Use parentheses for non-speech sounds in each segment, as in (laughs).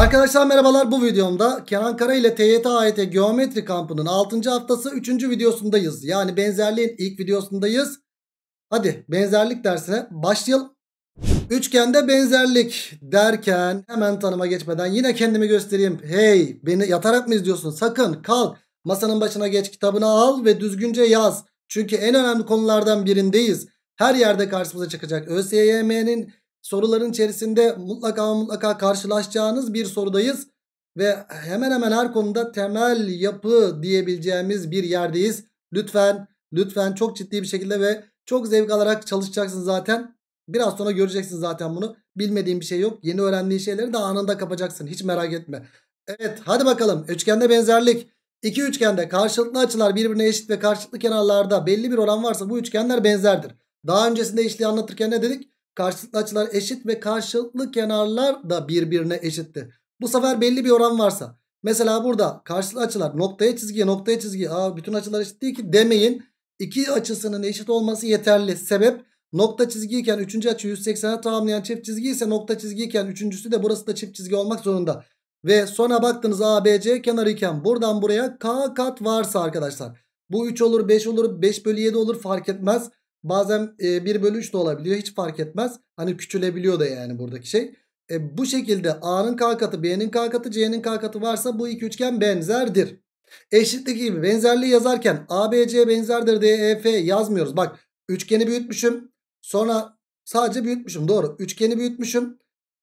Arkadaşlar merhabalar bu videomda Kenan Kara ile TYT AYT e Geometri Kampı'nın 6. haftası 3. videosundayız. Yani benzerliğin ilk videosundayız. Hadi benzerlik dersine başlayalım. Üçgende benzerlik derken hemen tanıma geçmeden yine kendimi göstereyim. Hey beni yatarak mı izliyorsun? Sakın kalk masanın başına geç kitabını al ve düzgünce yaz. Çünkü en önemli konulardan birindeyiz. Her yerde karşımıza çıkacak ÖSYM'nin Soruların içerisinde mutlaka mutlaka karşılaşacağınız bir sorudayız. Ve hemen hemen her konuda temel yapı diyebileceğimiz bir yerdeyiz. Lütfen, lütfen çok ciddi bir şekilde ve çok zevk alarak çalışacaksın zaten. Biraz sonra göreceksin zaten bunu. Bilmediğin bir şey yok. Yeni öğrendiğin şeyleri de anında kapacaksın. Hiç merak etme. Evet hadi bakalım. Üçgende benzerlik. İki üçgende karşılıklı açılar birbirine eşit ve karşılıklı kenarlarda belli bir oran varsa bu üçgenler benzerdir. Daha öncesinde işliği anlatırken ne dedik? Karşılıklı açılar eşit ve karşılıklı kenarlar da birbirine eşitti. Bu sefer belli bir oran varsa. Mesela burada karşılıklı açılar noktaya çizgiye noktaya çizgiye. Aa, bütün açılar eşit değil ki demeyin. İki açısının eşit olması yeterli. Sebep nokta çizgiyken üçüncü açı 180'e tamamlayan çift çizgi ise nokta çizgiyken üçüncüsü de burası da çift çizgi olmak zorunda. Ve sona baktınız ABC kenarı iken buradan buraya K kat varsa arkadaşlar. Bu 3 olur 5 olur 5 bölü 7 olur fark etmez. Bazen e, 1 bölü 3 de olabiliyor. Hiç fark etmez. Hani küçülebiliyor da yani buradaki şey. E, bu şekilde A'nın K katı, B'nin K katı, C'nin K katı varsa bu iki üçgen benzerdir. Eşitlik gibi benzerliği yazarken A B C benzerdir D E F yazmıyoruz. Bak üçgeni büyütmüşüm. Sonra sadece büyütmüşüm. Doğru. Üçgeni büyütmüşüm.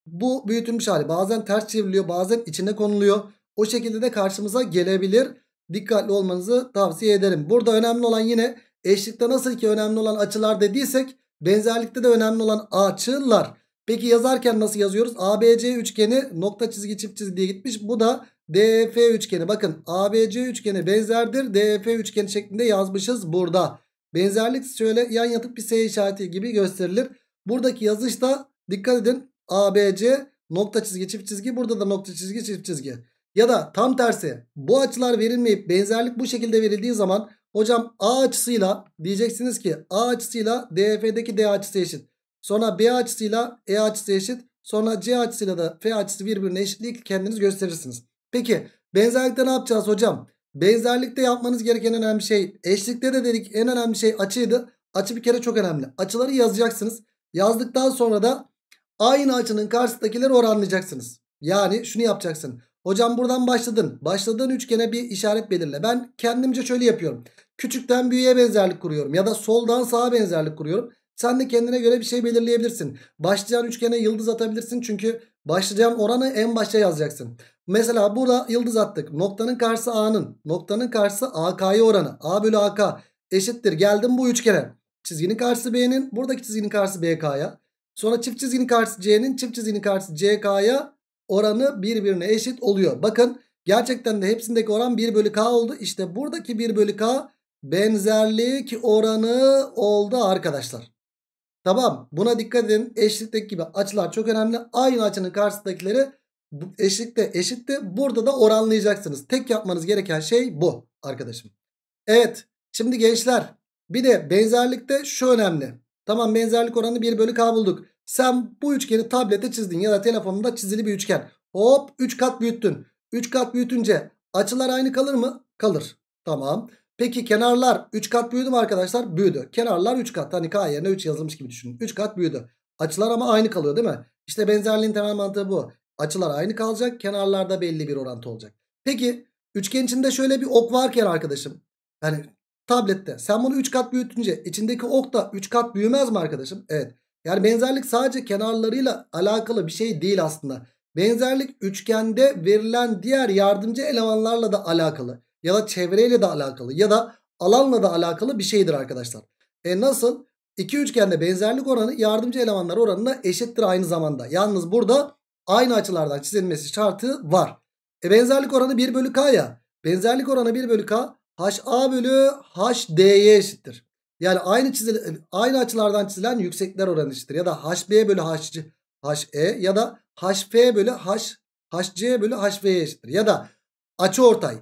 Bu büyütülmüş hali bazen ters çevriliyor, bazen içine konuluyor. O şekilde de karşımıza gelebilir. Dikkatli olmanızı tavsiye ederim. Burada önemli olan yine Eşlikte nasıl ki önemli olan açılar dediysek benzerlikte de önemli olan açılar. Peki yazarken nasıl yazıyoruz? ABC üçgeni nokta çizgi çift çizgi diye gitmiş. Bu da DF üçgeni. Bakın ABC üçgeni benzerdir. DF üçgeni şeklinde yazmışız burada. Benzerlik şöyle yan yatıp bir S işareti gibi gösterilir. Buradaki yazışta dikkat edin. ABC nokta çizgi çift çizgi. Burada da nokta çizgi çift çizgi. Ya da tam tersi bu açılar verilmeyip benzerlik bu şekilde verildiği zaman Hocam A açısıyla diyeceksiniz ki A açısıyla DF'deki D açısı eşit. Sonra B açısıyla E açısı eşit. Sonra C açısıyla da F açısı birbirine eşitlik kendiniz gösterirsiniz. Peki benzerlikte ne yapacağız hocam? Benzerlikte yapmanız gereken önemli şey eşlikte de dedik en önemli şey açıydı. Açı bir kere çok önemli. Açıları yazacaksınız. Yazdıktan sonra da aynı açının karşısındakileri oranlayacaksınız. Yani şunu yapacaksın. Hocam buradan başladın. Başladığın üçgene bir işaret belirle. Ben kendimce şöyle yapıyorum. Küçükten büyüğe benzerlik kuruyorum ya da soldan sağa benzerlik kuruyorum. Sen de kendine göre bir şey belirleyebilirsin. Başlayan üçgene yıldız atabilirsin çünkü başlayan oranı en başta yazacaksın. Mesela burada yıldız attık. Noktanın karşısı A'nın. Noktanın karşısı AK'ya oranı. A bölü AK eşittir. Geldim bu üçgene. Çizginin karşısı B'nin. Buradaki çizginin karşısı BK'ya. Sonra çift çizginin karşısı C'nin. Çift çizginin karşısı CK'ya oranı birbirine eşit oluyor. Bakın gerçekten de hepsindeki oran 1 bölü K oldu. İşte buradaki 1 bölü K benzerlik oranı oldu arkadaşlar. Tamam buna dikkat edin. Eşlikteki gibi açılar çok önemli. Aynı açının karşısındakileri eşlikte eşitti. Burada da oranlayacaksınız. Tek yapmanız gereken şey bu arkadaşım. Evet şimdi gençler bir de benzerlikte şu önemli. Tamam benzerlik oranı 1 bölü k bulduk. Sen bu üçgeni tablete çizdin ya da telefonunda çizili bir üçgen. Hop 3 üç kat büyüttün. 3 kat büyütünce açılar aynı kalır mı? Kalır. Tamam. Peki kenarlar 3 kat büyüdü mü arkadaşlar? Büyüdü. Kenarlar 3 kat. Hani K yerine 3 yazılmış gibi düşünün. 3 kat büyüdü. Açılar ama aynı kalıyor değil mi? İşte benzerliğin temel mantığı bu. Açılar aynı kalacak. Kenarlarda belli bir orantı olacak. Peki üçgen içinde şöyle bir ok varken arkadaşım. Yani tablette. Sen bunu 3 kat büyütünce içindeki ok da 3 kat büyümez mi arkadaşım? Evet. Yani benzerlik sadece kenarlarıyla alakalı bir şey değil aslında. Benzerlik üçgende verilen diğer yardımcı elemanlarla da alakalı ya da çevreyle de alakalı ya da alanla da alakalı bir şeydir arkadaşlar. E nasıl? İki üçgende benzerlik oranı yardımcı elemanlar oranına eşittir aynı zamanda. Yalnız burada aynı açılardan çizilmesi şartı var. E benzerlik oranı 1 bölü k ya. Benzerlik oranı 1 bölü k HA bölü HD'ye eşittir. Yani aynı çizil aynı açılardan çizilen yüksekler oranı eşittir. Ya da HB bölü HC, HE ya da HF bölü H, HC bölü HV'ye eşittir. Ya da açı ortay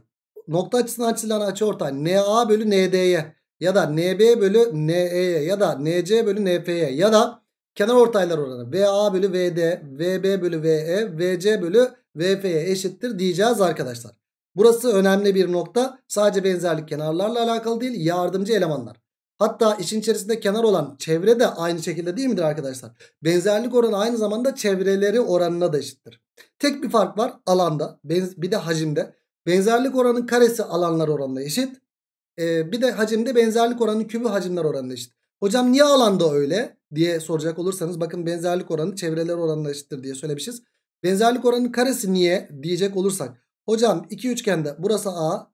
nokta açısının açısıyla açı ortay NA bölü ND'ye ya da NB bölü NE'ye ya da NC bölü NF'ye ya da kenar ortaylar oranı VA bölü VD, VB bölü VE, VC bölü VF'ye eşittir diyeceğiz arkadaşlar. Burası önemli bir nokta. Sadece benzerlik kenarlarla alakalı değil yardımcı elemanlar. Hatta işin içerisinde kenar olan çevre de aynı şekilde değil midir arkadaşlar? Benzerlik oranı aynı zamanda çevreleri oranına da eşittir. Tek bir fark var alanda bir de hacimde. Benzerlik oranının karesi alanlar oranına eşit. Ee, bir de hacimde benzerlik oranının kübü hacimler oranına eşit. Hocam niye alanda öyle diye soracak olursanız bakın benzerlik oranı çevreler oranına eşittir diye söylemişiz. Benzerlik oranının karesi niye diyecek olursak. Hocam iki üçgende burası A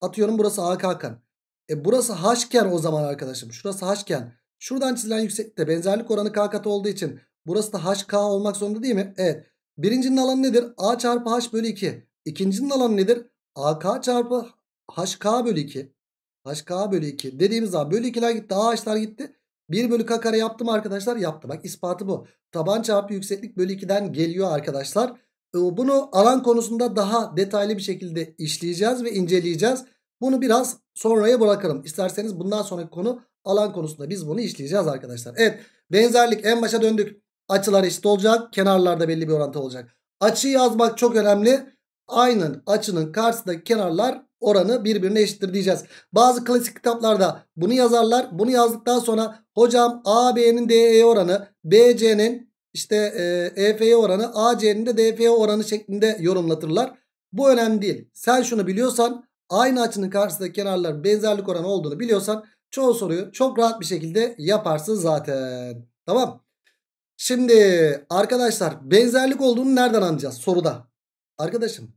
atıyorum burası A kalkan. E burası H iken o zaman arkadaşım şurası H iken şuradan çizilen yükseklikte benzerlik oranı K katı olduğu için burası da k olmak zorunda değil mi? Evet. Birincinin alanı nedir? A çarpı H bölü 2. İkincinin alanı nedir? AK çarpı HK bölü 2. HK bölü 2 dediğimiz zaman bölü 2'ler gitti. AH'lar gitti. 1 bölü K kare yaptım arkadaşlar. Yaptı. Bak ispatı bu. Taban çarpı yükseklik bölü 2'den geliyor arkadaşlar. E, bunu alan konusunda daha detaylı bir şekilde işleyeceğiz ve inceleyeceğiz. Bunu biraz sonraya bırakalım. İsterseniz bundan sonraki konu alan konusunda biz bunu işleyeceğiz arkadaşlar. Evet benzerlik en başa döndük. Açılar eşit olacak. Kenarlarda belli bir orantı olacak. Açıyı yazmak çok önemli aynın açının karşısındaki kenarlar oranı birbirine eşittir diyeceğiz. Bazı klasik kitaplarda bunu yazarlar. Bunu yazdıktan sonra hocam AB'nin DE oranı, BC'nin işte e, EF'ye oranı, AC'nin de DF'ye oranı şeklinde yorumlatırlar. Bu önemli değil. Sen şunu biliyorsan aynı açının karşısındaki kenarlar benzerlik oranı olduğunu biliyorsan çoğu soruyu çok rahat bir şekilde yaparsın zaten. Tamam. Şimdi arkadaşlar benzerlik olduğunu nereden anlayacağız soruda? Arkadaşım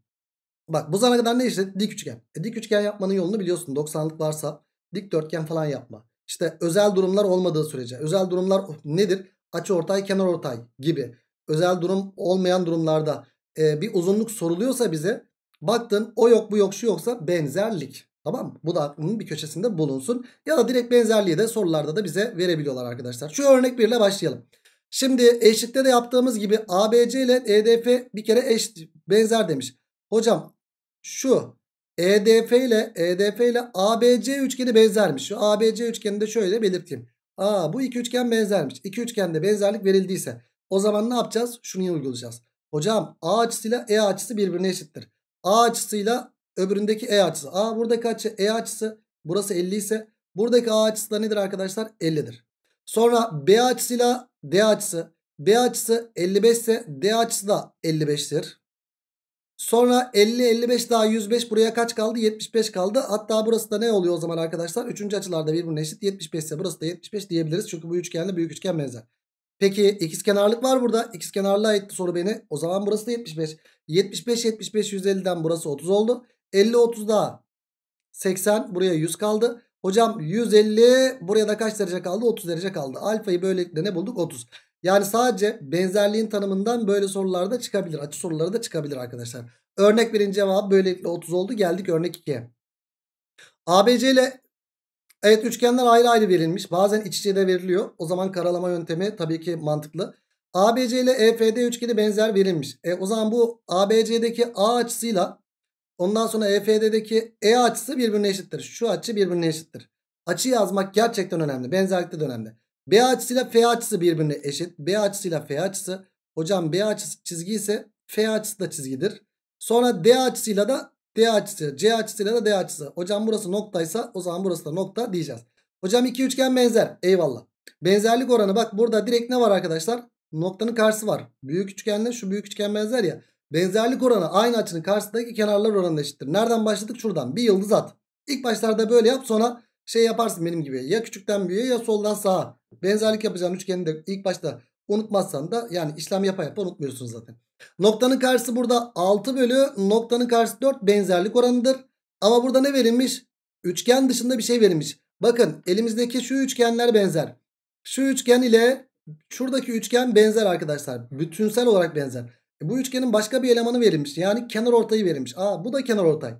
Bak bu zamana kadar ne işte Dik üçgen. E, dik üçgen yapmanın yolunu biliyorsun. 90'lık varsa dik dörtgen falan yapma. İşte özel durumlar olmadığı sürece. Özel durumlar nedir? Açı ortay, kenar ortay gibi. Özel durum olmayan durumlarda e, bir uzunluk soruluyorsa bize baktın o yok bu yok şu yoksa benzerlik. Tamam mı? Bu da aklının bir köşesinde bulunsun. Ya da direkt benzerliği de sorularda da bize verebiliyorlar arkadaşlar. Şu örnek 1 ile başlayalım. Şimdi eşlikte de yaptığımız gibi ABC ile EDF bir kere eş benzer demiş. Hocam şu EDF ile EDF ile ABC üçgeni benzermiş. Şu ABC üçgeni de şöyle belirteyim. Aa bu iki üçgen benzermiş. İki üçgende benzerlik verildiyse o zaman ne yapacağız? Şunu uygulayacağız. Hocam A açısıyla E açısı birbirine eşittir. A açısıyla öbüründeki E açısı. A buradaki açı E açısı. Burası 50 ise buradaki A açısı da nedir arkadaşlar? 50'dir. Sonra B açısıyla D açısı. B açısı 55 ise D açısı da 55'tir. Sonra 50-55 daha 105 buraya kaç kaldı? 75 kaldı. Hatta burası da ne oluyor o zaman arkadaşlar? Üçüncü açılarda birbirine eşit 75 ise burası da 75 diyebiliriz. Çünkü bu üçgenle büyük üçgen benzer. Peki ikizkenarlık var burada. İkizkenarlığa etti soru beni. O zaman burası da 75. 75 75 150'den burası 30 oldu. 50 30 daha 80 buraya 100 kaldı. Hocam 150 buraya da kaç derece kaldı? 30 derece kaldı. Alfayı böylelikle ne bulduk? 30. Yani sadece benzerliğin tanımından böyle sorularda çıkabilir. Açı soruları da çıkabilir arkadaşlar. Örnek birinci cevabı böylelikle 30 oldu. Geldik örnek 2'ye. ABC ile evet üçgenler ayrı ayrı verilmiş. Bazen iç içe de veriliyor. O zaman karalama yöntemi tabii ki mantıklı. ABC ile EFD üçgeni benzer verilmiş. E, o zaman bu ABC'deki A açısıyla ondan sonra EFD'deki E açısı birbirine eşittir. Şu açı birbirine eşittir. Açı yazmak gerçekten önemli. Benzerlikte de önemli. B açısıyla F açısı birbirine eşit. B açısıyla F açısı. Hocam B açısı çizgi ise F açısı da çizgidir. Sonra D açısıyla da D açısı, C açısıyla da D açısı. Hocam burası noktaysa o zaman burası da nokta diyeceğiz. Hocam iki üçgen benzer. Eyvallah. Benzerlik oranı bak burada direkt ne var arkadaşlar? Noktanın karşısı var. Büyük üçgenle şu büyük üçgen benzer ya. Benzerlik oranı aynı açının karşısındaki kenarlar oranına eşittir. Nereden başladık? Şuradan. Bir yıldız at. İlk başlarda böyle yap sonra şey yaparsın benim gibi. Ya küçükten büyüğe ya soldan sağa. Benzerlik yapacağın üçgeni de ilk başta unutmazsan da yani işlem yapa yapa unutmuyorsun zaten. Noktanın karşısı burada 6 bölü noktanın karşısı 4 benzerlik oranıdır. Ama burada ne verilmiş? Üçgen dışında bir şey verilmiş. Bakın elimizdeki şu üçgenler benzer. Şu üçgen ile şuradaki üçgen benzer arkadaşlar. Bütünsel olarak benzer. E, bu üçgenin başka bir elemanı verilmiş. Yani kenar ortayı verilmiş. Aa bu da kenar ortay.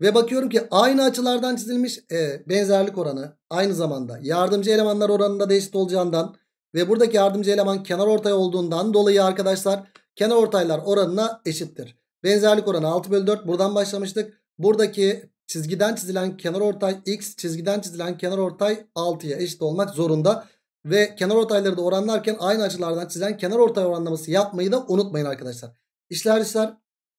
Ve bakıyorum ki aynı açılardan çizilmiş e, benzerlik oranı aynı zamanda yardımcı elemanlar oranında da eşit olacağından ve buradaki yardımcı eleman kenar ortay olduğundan dolayı arkadaşlar kenar ortaylar oranına eşittir. Benzerlik oranı 6 bölü 4 buradan başlamıştık. Buradaki çizgiden çizilen kenar ortay x çizgiden çizilen kenar ortay 6'ya eşit olmak zorunda. Ve kenar ortayları da oranlarken aynı açılardan çizilen kenar ortay oranlaması yapmayı da unutmayın arkadaşlar. İşler işler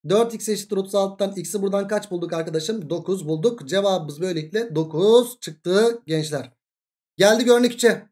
4x eşittir 36'tan x'i buradan kaç bulduk arkadaşım? 9 bulduk. Cevabımız böylelikle 9 çıktı gençler. geldi örnek 3'e.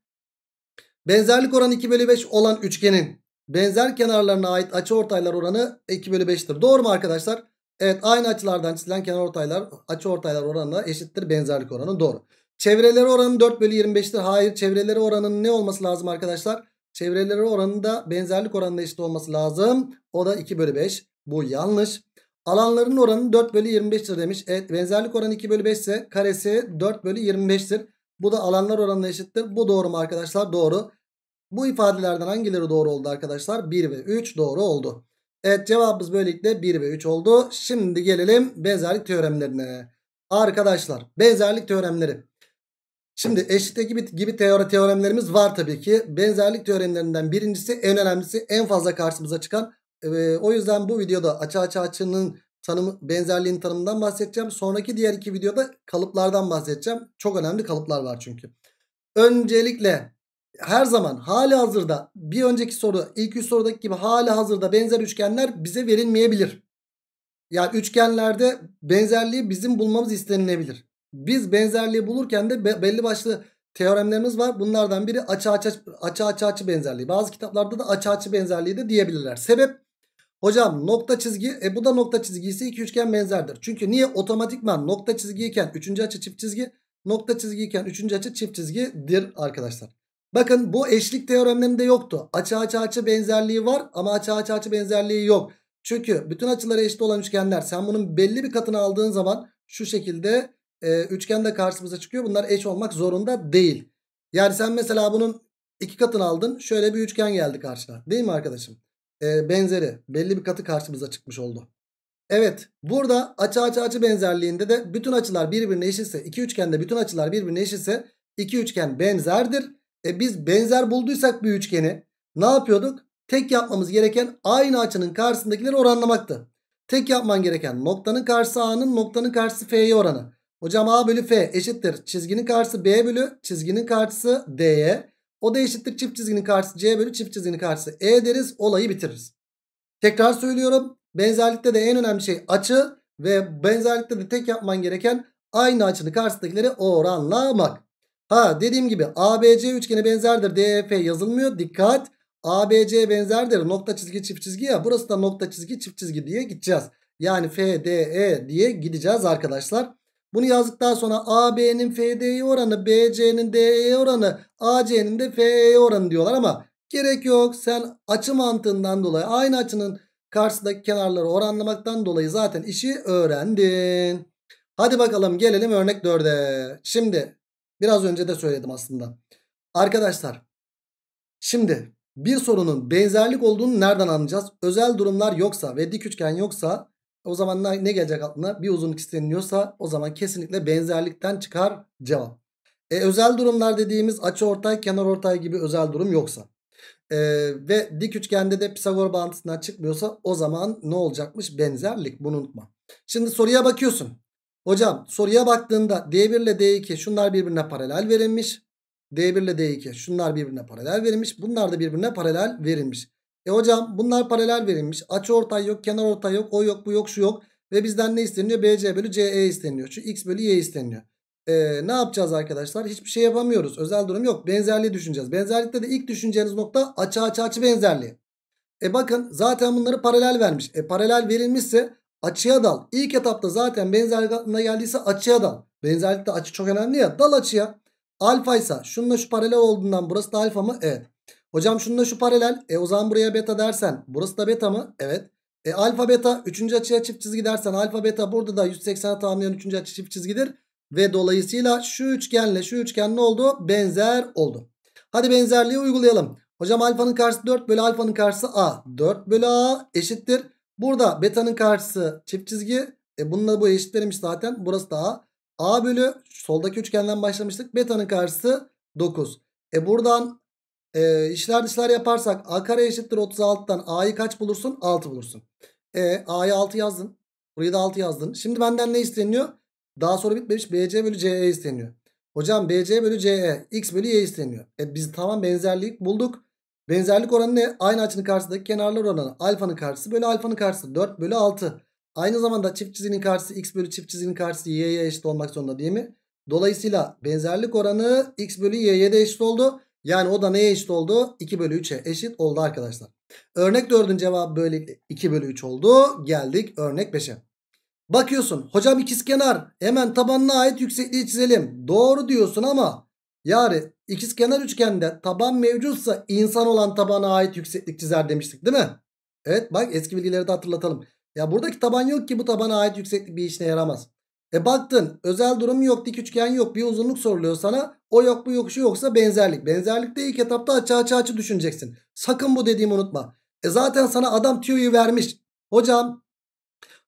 Benzerlik oranı 2 bölü 5 olan üçgenin benzer kenarlarına ait açı ortaylar oranı 2 bölü 5'tir. Doğru mu arkadaşlar? Evet aynı açılardan çizilen kenar ortaylar açı ortaylar oranına eşittir benzerlik oranı doğru. Çevreleri oranı 4 bölü 25'tir. Hayır çevreleri oranının ne olması lazım arkadaşlar? Çevreleri oranında benzerlik oranına eşit olması lazım. O da 2 bölü 5. Bu yanlış. Alanların oranı 4 bölü 25'tir demiş. Evet benzerlik oranı 2 bölü 5 ise karesi 4 bölü 25'tir. Bu da alanlar oranına eşittir. Bu doğru mu arkadaşlar? Doğru. Bu ifadelerden hangileri doğru oldu arkadaşlar? 1 ve 3 doğru oldu. Evet cevabımız böylelikle 1 ve 3 oldu. Şimdi gelelim benzerlik teoremlerine. Arkadaşlar benzerlik teoremleri. Şimdi eşitlik gibi, gibi teori teoremlerimiz var tabii ki. Benzerlik teoremlerinden birincisi en önemlisi en fazla karşımıza çıkan o yüzden bu videoda açı açı açının tanımı benzerliğin tanımından bahsedeceğim. Sonraki diğer iki videoda kalıplardan bahsedeceğim. Çok önemli kalıplar var çünkü. Öncelikle her zaman hali hazırda bir önceki soru ilk üç sorudaki gibi hali hazırda benzer üçgenler bize verilmeyebilir. Yani üçgenlerde benzerliği bizim bulmamız istenilebilir. Biz benzerliği bulurken de belli başlı teoremlerimiz var. Bunlardan biri açı açı açı açı açı benzerliği. Bazı kitaplarda da açı açı benzerliği de diyebilirler. Sebep Hocam nokta çizgi e bu da nokta çizgi ise iki üçgen benzerdir. Çünkü niye otomatikman nokta çizgiyken üçüncü açı çift çizgi nokta çizgiyken üçüncü açı çift çizgidir arkadaşlar. Bakın bu eşlik teoremlerinde yoktu. Açı açı açı benzerliği var ama açı açı açı benzerliği yok. Çünkü bütün açıları eşit olan üçgenler sen bunun belli bir katını aldığın zaman şu şekilde e, üçgen de karşımıza çıkıyor. Bunlar eş olmak zorunda değil. Yani sen mesela bunun iki katını aldın şöyle bir üçgen geldi karşına değil mi arkadaşım? e, benzeri belli bir katı karşımıza çıkmış oldu. Evet burada açı açı açı benzerliğinde de bütün açılar birbirine eşitse iki üçgende bütün açılar birbirine eşitse iki üçgen benzerdir. E biz benzer bulduysak bir üçgeni ne yapıyorduk? Tek yapmamız gereken aynı açının karşısındakileri oranlamaktı. Tek yapman gereken noktanın karşısı A'nın noktanın karşısı F'ye oranı. Hocam A bölü F eşittir çizginin karşısı B bölü çizginin karşısı D'ye. O da eşittir çift çizginin karşısı C bölü çift çizginin karşısı E deriz. Olayı bitiririz. Tekrar söylüyorum. Benzerlikte de en önemli şey açı ve benzerlikte de tek yapman gereken aynı açının karşısındakileri oranlamak. Ha dediğim gibi ABC üçgeni benzerdir. DEF yazılmıyor. Dikkat. ABC benzerdir. Nokta çizgi çift çizgi ya. Burası da nokta çizgi çift çizgi diye gideceğiz. Yani FDE diye gideceğiz arkadaşlar. Bunu yazdıktan sonra AB'nin FD'ye oranı, BC'nin DE'ye oranı, AC'nin de FE'ye oranı diyorlar ama gerek yok. Sen açı mantığından dolayı aynı açının karşısındaki kenarları oranlamaktan dolayı zaten işi öğrendin. Hadi bakalım gelelim örnek 4'e. Şimdi biraz önce de söyledim aslında. Arkadaşlar şimdi bir sorunun benzerlik olduğunu nereden anlayacağız? Özel durumlar yoksa ve dik üçgen yoksa o zaman ne gelecek aklına? Bir uzunluk isteniliyorsa o zaman kesinlikle benzerlikten çıkar cevap. E, özel durumlar dediğimiz açı ortay, kenar ortay gibi özel durum yoksa. E, ve dik üçgende de Pisagor bağıntısından çıkmıyorsa o zaman ne olacakmış? Benzerlik bunu unutma. Şimdi soruya bakıyorsun. Hocam soruya baktığında D1 ile D2 şunlar birbirine paralel verilmiş. D1 ile D2 şunlar birbirine paralel verilmiş. Bunlar da birbirine paralel verilmiş. E hocam bunlar paralel verilmiş. Açı ortay yok, kenar ortay yok, o yok, bu yok, şu yok. Ve bizden ne isteniyor? BC bölü CE isteniyor. Şu X bölü Y isteniyor. E, ne yapacağız arkadaşlar? Hiçbir şey yapamıyoruz. Özel durum yok. Benzerliği düşüneceğiz. Benzerlikte de ilk düşüneceğiniz nokta açı açı açı benzerliği. E bakın zaten bunları paralel vermiş. E paralel verilmişse açıya dal. İlk etapta zaten benzerlik aklına geldiyse açıya dal. Benzerlikte açı çok önemli ya. Dal açıya. Alfa ise şununla şu paralel olduğundan burası da alfa mı? Evet. Hocam şununla şu paralel. E o zaman buraya beta dersen burası da beta mı? Evet. E alfa beta 3. açıya çift çizgi dersen alfa beta burada da 180 tamamlayan 3. açı çift çizgidir. Ve dolayısıyla şu üçgenle şu üçgen ne oldu? Benzer oldu. Hadi benzerliği uygulayalım. Hocam alfanın karşısı 4 bölü alfanın karşısı a. 4 bölü a eşittir. Burada betanın karşısı çift çizgi. E bununla bu eşitlerimiz zaten. Burası da a. a bölü soldaki üçgenden başlamıştık. Betanın karşısı 9. E buradan e, işler dışlar yaparsak a kare eşittir 36'dan a'yı kaç bulursun? 6 bulursun. E, a'ya 6 yazdın. burayı da 6 yazdın. Şimdi benden ne isteniyor? Daha sonra bitmemiş bc bölü ce isteniyor. Hocam bc bölü ce x bölü y isteniyor. E, biz tamam benzerlik bulduk. Benzerlik oranı ne? Aynı açının karşısındaki kenarlar oranı. Alfanın karşısı bölü alfanın karşısı. 4 bölü 6. Aynı zamanda çift çizginin karşısı x bölü çift çizginin karşısı y'ye eşit olmak zorunda değil mi? Dolayısıyla benzerlik oranı x bölü y'ye de eşit oldu. Yani o da neye eşit oldu? 2 bölü 3'e eşit oldu arkadaşlar. Örnek 4'ün cevabı böylelikle 2 bölü 3 oldu. Geldik örnek 5'e. Bakıyorsun hocam ikizkenar hemen tabanına ait yüksekliği çizelim. Doğru diyorsun ama yani ikizkenar üçgende taban mevcutsa insan olan tabana ait yükseklik çizer demiştik değil mi? Evet bak eski bilgileri de hatırlatalım. Ya buradaki taban yok ki bu tabana ait yükseklik bir işine yaramaz. E baktın özel durum yok dik üçgen yok bir uzunluk soruluyor sana. O yok bu yok şu yoksa benzerlik. Benzerlikte ilk etapta açı açı açı düşüneceksin. Sakın bu dediğimi unutma. E zaten sana adam tüyoyu vermiş. Hocam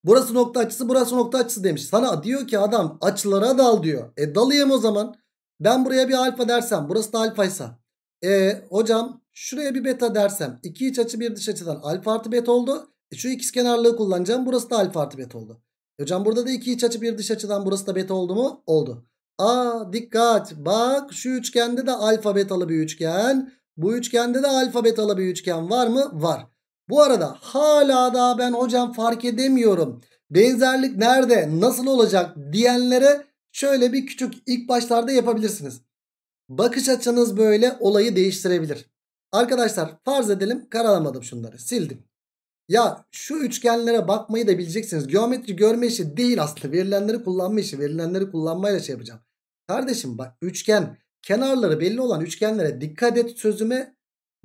burası nokta açısı burası nokta açısı demiş. Sana diyor ki adam açılara dal diyor. E dalayım o zaman. Ben buraya bir alfa dersem burası da alfaysa. E hocam şuraya bir beta dersem iki iç açı bir dış açıdan alfa artı beta oldu. E, şu ikiz kenarlığı kullanacağım burası da alfa artı beta oldu. Hocam burada da iki iç açı bir dış açıdan burası da beta oldu mu? Oldu. Aa dikkat bak şu üçgende de alfa betalı bir üçgen. Bu üçgende de alfa betalı bir üçgen var mı? Var. Bu arada hala da ben hocam fark edemiyorum. Benzerlik nerede nasıl olacak diyenlere şöyle bir küçük ilk başlarda yapabilirsiniz. Bakış açınız böyle olayı değiştirebilir. Arkadaşlar farz edelim karalamadım şunları sildim. Ya şu üçgenlere bakmayı da bileceksiniz. Geometri görme işi değil aslında. Verilenleri kullanma işi. Verilenleri kullanmayla şey yapacağım. Kardeşim bak üçgen kenarları belli olan üçgenlere dikkat et sözüme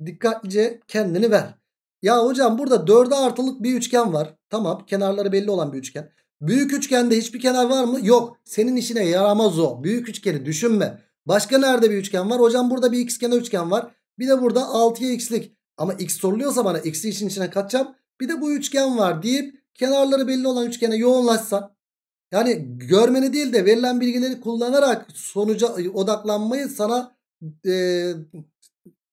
dikkatlice kendini ver. Ya hocam burada dörde artılık bir üçgen var. Tamam kenarları belli olan bir üçgen. Büyük üçgende hiçbir kenar var mı? Yok. Senin işine yaramaz o. Büyük üçgeni düşünme. Başka nerede bir üçgen var? Hocam burada bir x kenar üçgen var. Bir de burada 6'ya x'lik. Ama x soruluyorsa bana x'i için içine katacağım. Bir de bu üçgen var deyip kenarları belli olan üçgene yoğunlaşsan yani görmeni değil de verilen bilgileri kullanarak sonuca odaklanmayı sana e,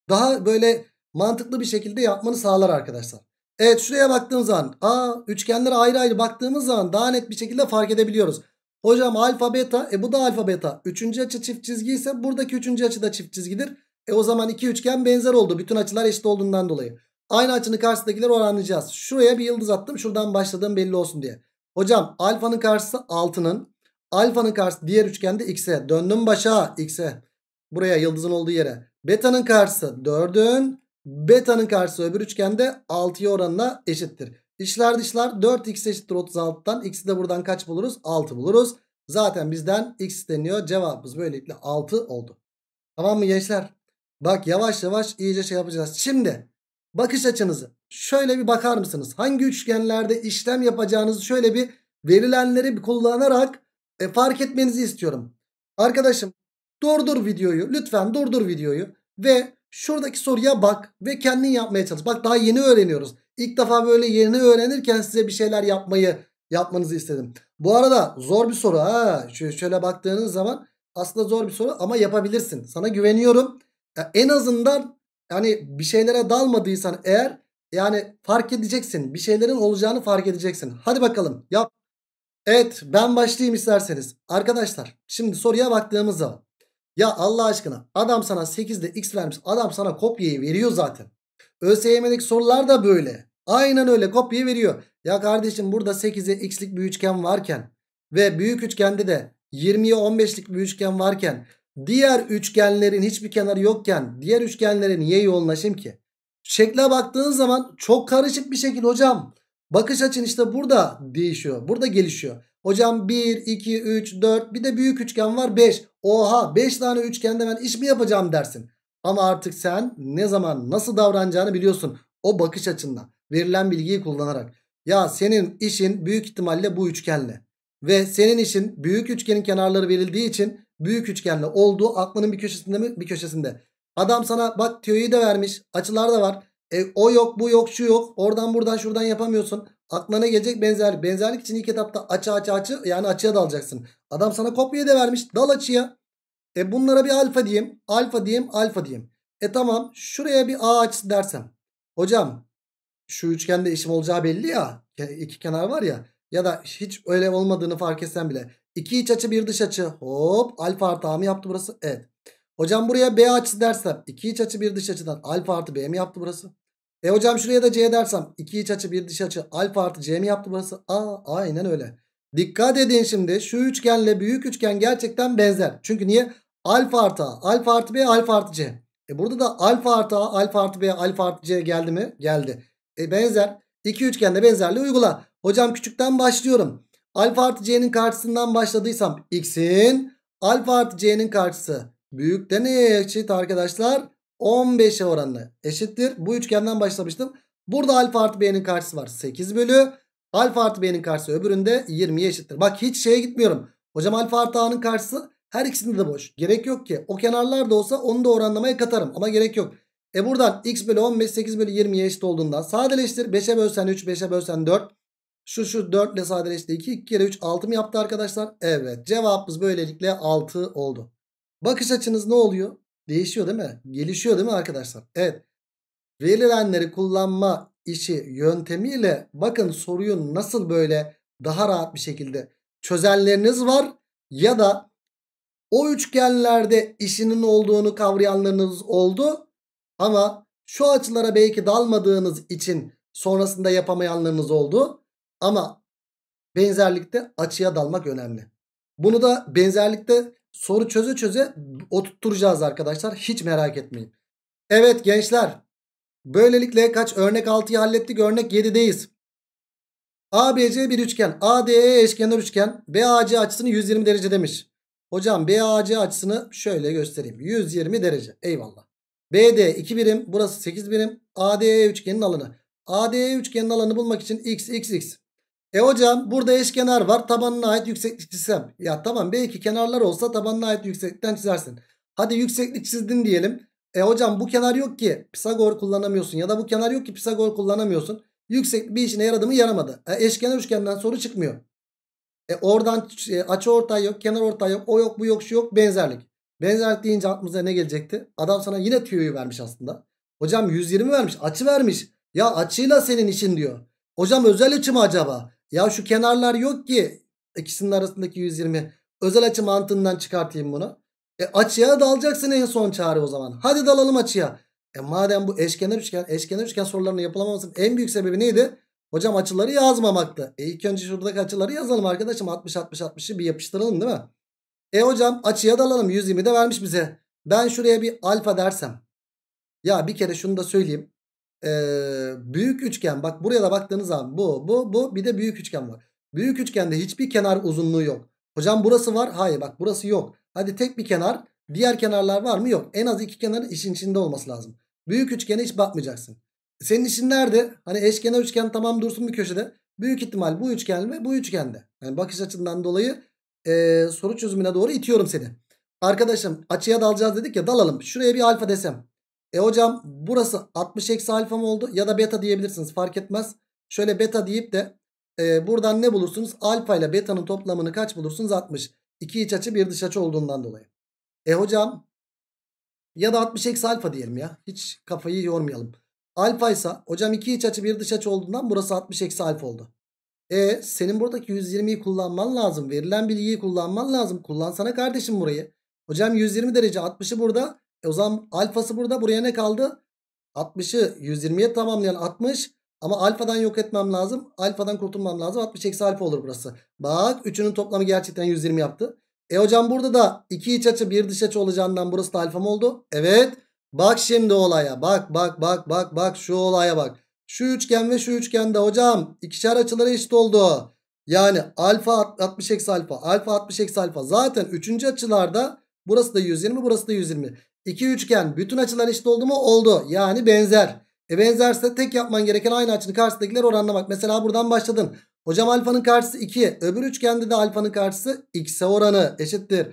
daha böyle mantıklı bir şekilde yapmanı sağlar arkadaşlar. Evet şuraya baktığımız zaman a üçgenlere ayrı ayrı baktığımız zaman daha net bir şekilde fark edebiliyoruz. Hocam alfa beta e bu da alfa beta. Üçüncü açı çift çizgi ise buradaki üçüncü açı da çift çizgidir. E o zaman iki üçgen benzer oldu. Bütün açılar eşit olduğundan dolayı. Aynı açının karşısındakileri oranlayacağız. Şuraya bir yıldız attım. Şuradan başladığım belli olsun diye. Hocam alfanın karşısı 6'nın. Alfanın karşısı diğer üçgende x'e. Döndüm başa x'e. Buraya yıldızın olduğu yere. Beta'nın karşısı 4'ün. Beta'nın karşısı öbür üçgende 6'ya oranına eşittir. İşler dışlar 4x eşittir 36'dan. X'i de buradan kaç buluruz? 6 buluruz. Zaten bizden x isteniyor. Cevabımız böylelikle 6 oldu. Tamam mı gençler? Bak yavaş yavaş iyice şey yapacağız. Şimdi bakış açınızı şöyle bir bakar mısınız? Hangi üçgenlerde işlem yapacağınızı şöyle bir verilenleri bir kullanarak e, fark etmenizi istiyorum. Arkadaşım durdur videoyu lütfen durdur videoyu ve şuradaki soruya bak ve kendin yapmaya çalış. Bak daha yeni öğreniyoruz. İlk defa böyle yeni öğrenirken size bir şeyler yapmayı yapmanızı istedim. Bu arada zor bir soru ha. Şöyle baktığınız zaman aslında zor bir soru ama yapabilirsin. Sana güveniyorum. E, en azından yani bir şeylere dalmadıysan eğer yani fark edeceksin. Bir şeylerin olacağını fark edeceksin. Hadi bakalım yap. Evet ben başlayayım isterseniz. Arkadaşlar şimdi soruya baktığımız zaman. Ya Allah aşkına adam sana 8'de x vermiş. Adam sana kopyayı veriyor zaten. ÖSYM'deki sorular da böyle. Aynen öyle kopyayı veriyor. Ya kardeşim burada 8'e x'lik bir üçgen varken ve büyük üçgende de 20'ye 15'lik bir üçgen varken Diğer üçgenlerin hiçbir kenarı yokken diğer üçgenlere niye yoğunlaşayım ki? Şekle baktığın zaman çok karışık bir şekil hocam. Bakış açın işte burada değişiyor. Burada gelişiyor. Hocam 1, 2, 3, 4 bir de büyük üçgen var 5. Oha 5 tane üçgende ben iş mi yapacağım dersin. Ama artık sen ne zaman nasıl davranacağını biliyorsun. O bakış açından verilen bilgiyi kullanarak. Ya senin işin büyük ihtimalle bu üçgenle. Ve senin için büyük üçgenin kenarları verildiği için büyük üçgenle olduğu aklının bir köşesinde mi? Bir köşesinde. Adam sana bak tüyü de vermiş. Açılar da var. E, o yok bu yok şu yok. Oradan buradan şuradan yapamıyorsun. Aklına gelecek benzer. Benzerlik için ilk etapta açı açı açı yani açıya dalacaksın. Adam sana kopya da vermiş. Dal açıya. E bunlara bir alfa diyeyim. Alfa diyeyim alfa diyeyim. E tamam şuraya bir A açısı dersem. Hocam şu üçgende işim olacağı belli ya. iki kenar var ya ya da hiç öyle olmadığını fark etsen bile. İki iç açı bir dış açı hop alfa artı a mı yaptı burası? Evet. Hocam buraya b açı dersem iki iç açı bir dış açıdan alfa artı b mi yaptı burası? E hocam şuraya da c dersem iki iç açı bir dış açı alfa artı c mi yaptı burası? Aa aynen öyle. Dikkat edin şimdi şu üçgenle büyük üçgen gerçekten benzer. Çünkü niye? Alfa artı a, alfa artı b, alfa artı c. E burada da alfa artı a, alfa artı b, alfa artı c geldi mi? Geldi. E benzer. İki üçgende benzerliği uygula. Hocam küçükten başlıyorum. Alfa artı c'nin karşısından başladıysam x'in alfa artı c'nin karşısı büyük de neye eşit arkadaşlar? 15'e oranlı eşittir. Bu üçgenden başlamıştım. Burada alfa artı b'nin karşısı var 8 bölü. Alfa artı b'nin karşısı öbüründe 20'ye eşittir. Bak hiç şeye gitmiyorum. Hocam alfa artı a'nın karşısı her ikisinde de boş. Gerek yok ki. O kenarlar da olsa onu da oranlamaya katarım. Ama gerek yok. E buradan x bölü 15 8 bölü 20'ye eşit olduğundan sadeleştir. 5'e bölsen 3 5'e bölsen 4. Şu şu 4 ile sadeleşti. 2, 2 kere 3 6 mı yaptı arkadaşlar? Evet. Cevabımız böylelikle 6 oldu. Bakış açınız ne oluyor? Değişiyor değil mi? Gelişiyor değil mi arkadaşlar? Evet. Verilenleri kullanma işi yöntemiyle bakın soruyu nasıl böyle daha rahat bir şekilde çözenleriniz var ya da o üçgenlerde işinin olduğunu kavrayanlarınız oldu ama şu açılara belki dalmadığınız için sonrasında yapamayanlarınız oldu. Ama benzerlikte açıya dalmak önemli. Bunu da benzerlikte soru çöze çöze oturtacağız arkadaşlar. Hiç merak etmeyin. Evet gençler. Böylelikle kaç örnek 6'yı hallettik. Örnek 7'deyiz. ABC bir üçgen. ADE eşkenar üçgen. BAC açısını 120 derece demiş. Hocam BAC açısını şöyle göstereyim. 120 derece. Eyvallah. BD 2 birim. Burası 8 birim. ADE üçgenin alanı. ADE üçgenin alanı bulmak için x x x. E hocam burada eşkenar var tabanına ait yükseklik çizsem. Ya tamam belki kenarlar olsa tabanına ait yükseklikten çizersin. Hadi yükseklik çizdin diyelim. E hocam bu kenar yok ki Pisagor kullanamıyorsun ya da bu kenar yok ki Pisagor kullanamıyorsun. Yüksek bir işine yaradı mı yaramadı. E, eşkenar üçgenden soru çıkmıyor. E, oradan e, açı ortay yok kenar ortay yok o yok bu yok şu yok benzerlik. Benzerlik deyince aklımıza ne gelecekti? Adam sana yine tüyoyu vermiş aslında. Hocam 120 vermiş açı vermiş. Ya açıyla senin işin diyor. Hocam özel açı mı acaba? Ya şu kenarlar yok ki ikisinin arasındaki 120. Özel açı mantığından çıkartayım bunu. E açıya dalacaksın en son çare o zaman. Hadi dalalım açıya. E madem bu eşkenar üçgen, eşkenar üçgen sorularını yapılamamasının en büyük sebebi neydi? Hocam açıları yazmamaktı. E ilk önce şuradaki açıları yazalım arkadaşım. 60 60 60'ı bir yapıştıralım değil mi? E hocam açıya dalalım. 120 de vermiş bize. Ben şuraya bir alfa dersem. Ya bir kere şunu da söyleyeyim e, büyük üçgen bak buraya da baktığınız zaman bu bu bu bir de büyük üçgen var. Büyük üçgende hiçbir kenar uzunluğu yok. Hocam burası var. Hayır bak burası yok. Hadi tek bir kenar. Diğer kenarlar var mı? Yok. En az iki kenarın işin içinde olması lazım. Büyük üçgene hiç bakmayacaksın. Senin işin nerede? Hani eşkenar üçgen tamam dursun bir köşede. Büyük ihtimal bu üçgen ve bu üçgende. Yani bakış açından dolayı e, soru çözümüne doğru itiyorum seni. Arkadaşım açıya dalacağız dedik ya dalalım. Şuraya bir alfa desem. E hocam burası 60 eksi alfa mı oldu? Ya da beta diyebilirsiniz fark etmez. Şöyle beta deyip de e, buradan ne bulursunuz? Alfa ile beta'nın toplamını kaç bulursunuz? 60. İki iç açı bir dış açı olduğundan dolayı. E hocam ya da 60 eksi alfa diyelim ya. Hiç kafayı yormayalım. Alfa ise hocam iki iç açı bir dış açı olduğundan burası 60 eksi alfa oldu. E senin buradaki 120'yi kullanman lazım. Verilen bilgiyi kullanman lazım. Kullansana kardeşim burayı. Hocam 120 derece 60'ı burada e o zaman alfası burada. Buraya ne kaldı? 60'ı 120'ye tamamlayan 60. Ama alfadan yok etmem lazım. Alfadan kurtulmam lazım. 60 eksi alfa olur burası. Bak 3'ünün toplamı gerçekten 120 yaptı. E hocam burada da 2 iç açı 1 dış açı olacağından burası da alfam oldu? Evet. Bak şimdi olaya. Bak bak bak bak bak şu olaya bak. Şu üçgen ve şu üçgende hocam ikişer açıları eşit oldu. Yani alfa 60 eksi alfa. Alfa 60 eksi alfa. Zaten 3. açılarda burası da 120 burası da 120. İki üçgen bütün açılar eşit oldu mu? Oldu. Yani benzer. E benzerse tek yapman gereken aynı açının karşısındakileri oranlamak. Mesela buradan başladın. Hocam alfanın karşısı 2. Öbür üçgende de alfanın karşısı x'e oranı eşittir.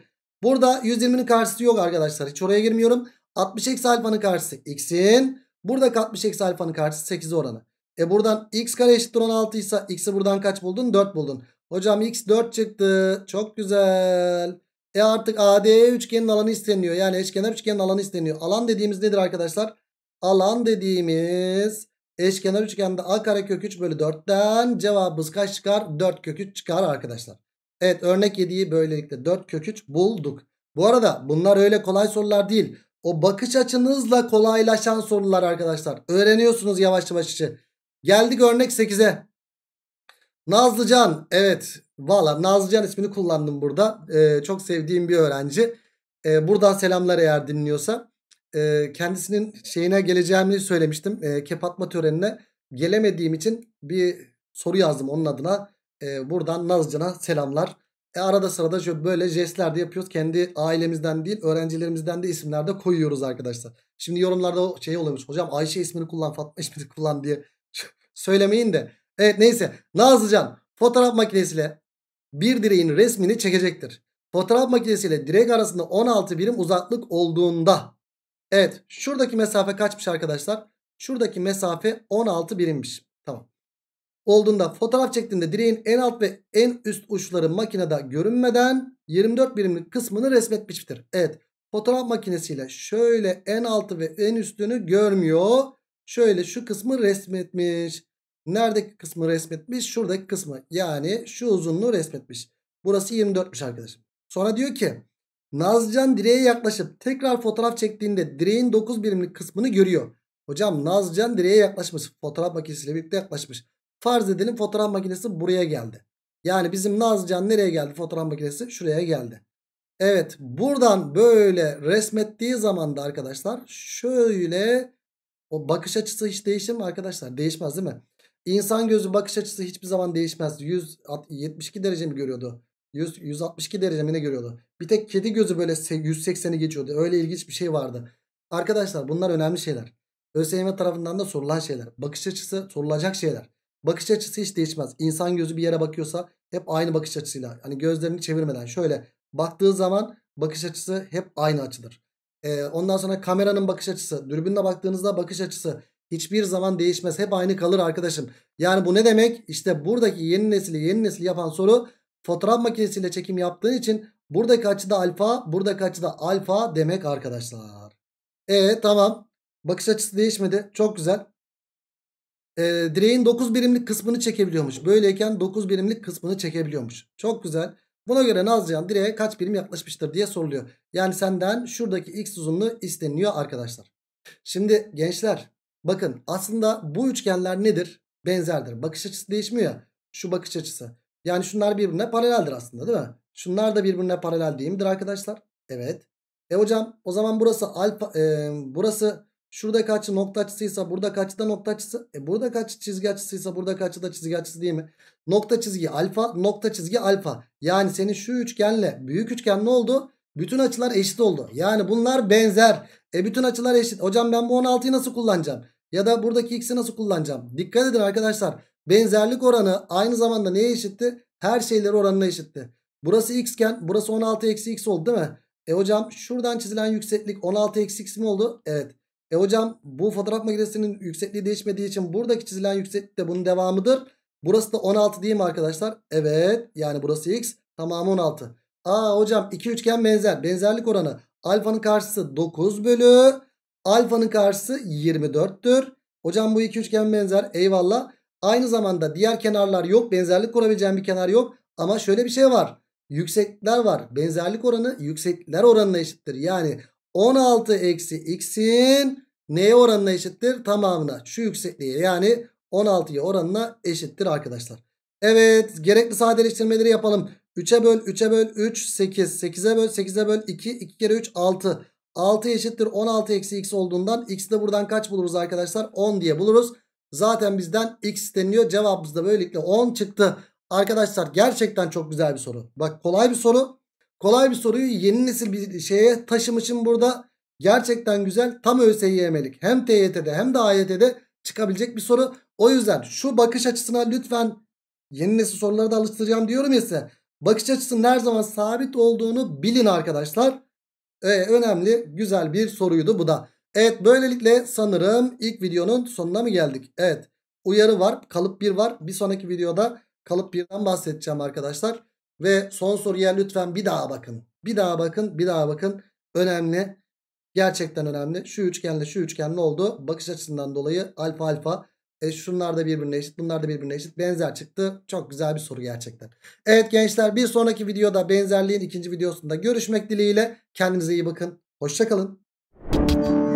Burada 120'nin karşısı yok arkadaşlar. Hiç oraya girmiyorum. 60 eksi alfanın karşısı x'in. Burada 60 eksi alfanın karşısı 8 oranı. E buradan x kare eşittir 16 ise x'i buradan kaç buldun? 4 buldun. Hocam x 4 çıktı. Çok güzel. E artık ADE üçgenin alanı isteniyor. Yani eşkenar üçgenin alanı isteniyor. Alan dediğimiz nedir arkadaşlar? Alan dediğimiz eşkenar üçgende A kare kök 3 bölü 4'ten cevabımız kaç çıkar? 4 kök 3 çıkar arkadaşlar. Evet örnek 7'yi böylelikle 4 kök 3 bulduk. Bu arada bunlar öyle kolay sorular değil. O bakış açınızla kolaylaşan sorular arkadaşlar. Öğreniyorsunuz yavaş yavaş içi. Geldik örnek 8'e. Nazlıcan evet valla Nazlıcan ismini kullandım burada. Ee, çok sevdiğim bir öğrenci. Ee, buradan selamlar eğer dinliyorsa. Ee, kendisinin şeyine geleceğimi söylemiştim. Ee, kepatma törenine gelemediğim için bir soru yazdım onun adına. Ee, buradan Nazlıcan'a selamlar. E, arada sırada şöyle böyle jestler de yapıyoruz. Kendi ailemizden değil öğrencilerimizden de isimler de koyuyoruz arkadaşlar. Şimdi yorumlarda şey oluyormuş. Hocam Ayşe ismini kullan Fatma ismini kullan diye (laughs) söylemeyin de. Evet neyse Nazlıcan fotoğraf makinesiyle bir direğin resmini çekecektir. Fotoğraf makinesiyle direk arasında 16 birim uzaklık olduğunda. Evet şuradaki mesafe kaçmış arkadaşlar? Şuradaki mesafe 16 birimmiş. Tamam. Olduğunda fotoğraf çektiğinde direğin en alt ve en üst uçları makinede görünmeden 24 birimlik kısmını resmetmiştir. Evet fotoğraf makinesiyle şöyle en altı ve en üstünü görmüyor. Şöyle şu kısmı resmetmiş. Neredeki kısmı resmetmiş? Şuradaki kısmı. Yani şu uzunluğu resmetmiş. Burası 24'müş arkadaşım. Sonra diyor ki Nazcan direğe yaklaşıp tekrar fotoğraf çektiğinde direğin 9 birimlik kısmını görüyor. Hocam Nazcan direğe yaklaşmış. Fotoğraf makinesiyle birlikte yaklaşmış. Farz edelim fotoğraf makinesi buraya geldi. Yani bizim Nazcan nereye geldi fotoğraf makinesi? Şuraya geldi. Evet buradan böyle resmettiği zaman da arkadaşlar şöyle o bakış açısı hiç değişir mi arkadaşlar? Değişmez değil mi? İnsan gözü bakış açısı hiçbir zaman değişmez. 172 derece mi görüyordu? 100, 162 derece mi ne görüyordu? Bir tek kedi gözü böyle 180'i geçiyordu. Öyle ilginç bir şey vardı. Arkadaşlar bunlar önemli şeyler. ÖSYM tarafından da sorulan şeyler. Bakış açısı sorulacak şeyler. Bakış açısı hiç değişmez. İnsan gözü bir yere bakıyorsa hep aynı bakış açısıyla. Hani gözlerini çevirmeden şöyle baktığı zaman bakış açısı hep aynı açıdır. Ee, ondan sonra kameranın bakış açısı, dürbünle baktığınızda bakış açısı hiçbir zaman değişmez. Hep aynı kalır arkadaşım. Yani bu ne demek? İşte buradaki yeni nesli, yeni nesli yapan soru fotoğraf makinesiyle çekim yaptığın için buradaki açıda alfa, buradaki açıda alfa demek arkadaşlar. E tamam. Bakış açısı değişmedi. Çok güzel. E, direğin 9 birimlik kısmını çekebiliyormuş. Böyleyken 9 birimlik kısmını çekebiliyormuş. Çok güzel. Buna göre Nazcan direğe kaç birim yaklaşmıştır diye soruluyor. Yani senden şuradaki x uzunluğu isteniyor arkadaşlar. Şimdi gençler Bakın aslında bu üçgenler nedir? Benzerdir. Bakış açısı değişmiyor ya. Şu bakış açısı. Yani şunlar birbirine paraleldir aslında değil mi? Şunlar da birbirine paralel değil midir arkadaşlar? Evet. E hocam o zaman burası alfa, e, burası şurada kaçı nokta açısıysa burada kaçı da nokta açısı. E burada kaç çizgi açısıysa burada kaçı da çizgi açısı değil mi? Nokta çizgi alfa nokta çizgi alfa. Yani senin şu üçgenle büyük üçgen ne oldu? Bütün açılar eşit oldu. Yani bunlar benzer. E bütün açılar eşit. Hocam ben bu 16'yı nasıl kullanacağım? Ya da buradaki x'i nasıl kullanacağım? Dikkat edin arkadaşlar. Benzerlik oranı aynı zamanda neye eşitti? Her şeyleri oranına eşitti. Burası x iken burası 16 eksi x oldu değil mi? E hocam şuradan çizilen yükseklik 16 eksi x mi oldu? Evet. E hocam bu fotoğraf makinesinin yüksekliği değişmediği için buradaki çizilen yükseklik de bunun devamıdır. Burası da 16 değil mi arkadaşlar? Evet. Yani burası x. Tamamı 16. Aa hocam iki üçgen benzer. Benzerlik oranı. Alfanın karşısı 9 bölü Alfanın karşısı 24'tür. Hocam bu iki üçgen benzer. Eyvallah. Aynı zamanda diğer kenarlar yok. Benzerlik kurabileceğim bir kenar yok. Ama şöyle bir şey var. Yükseklikler var. Benzerlik oranı yükseklikler oranına eşittir. Yani 16 eksi x'in neye oranına eşittir? Tamamına. Şu yüksekliğe yani 16'ya oranına eşittir arkadaşlar. Evet gerekli sadeleştirmeleri yapalım. 3'e böl 3'e böl 3 8 8'e böl 8'e böl 2 2 kere 3 6 6 eşittir 16 eksi x olduğundan x de buradan kaç buluruz arkadaşlar? 10 diye buluruz. Zaten bizden x isteniyor. Cevabımız da böylelikle 10 çıktı. Arkadaşlar gerçekten çok güzel bir soru. Bak kolay bir soru. Kolay bir soruyu yeni nesil bir şeye taşımışım burada. Gerçekten güzel. Tam ÖSYM'lik. Hem TYT'de hem de AYT'de çıkabilecek bir soru. O yüzden şu bakış açısına lütfen yeni nesil soruları da alıştıracağım diyorum ya size. Bakış açısının her zaman sabit olduğunu bilin arkadaşlar. E, önemli güzel bir soruydu bu da. Evet böylelikle sanırım ilk videonun sonuna mı geldik? Evet uyarı var kalıp 1 var. Bir sonraki videoda kalıp 1'den bahsedeceğim arkadaşlar. Ve son soruya lütfen bir daha bakın. Bir daha bakın bir daha bakın. Önemli gerçekten önemli. Şu üçgenle şu üçgen ne oldu? Bakış açısından dolayı alfa alfa e şunlar da birbirine eşit. Bunlar da birbirine eşit. Benzer çıktı. Çok güzel bir soru gerçekten. Evet gençler bir sonraki videoda benzerliğin ikinci videosunda görüşmek dileğiyle. Kendinize iyi bakın. Hoşçakalın.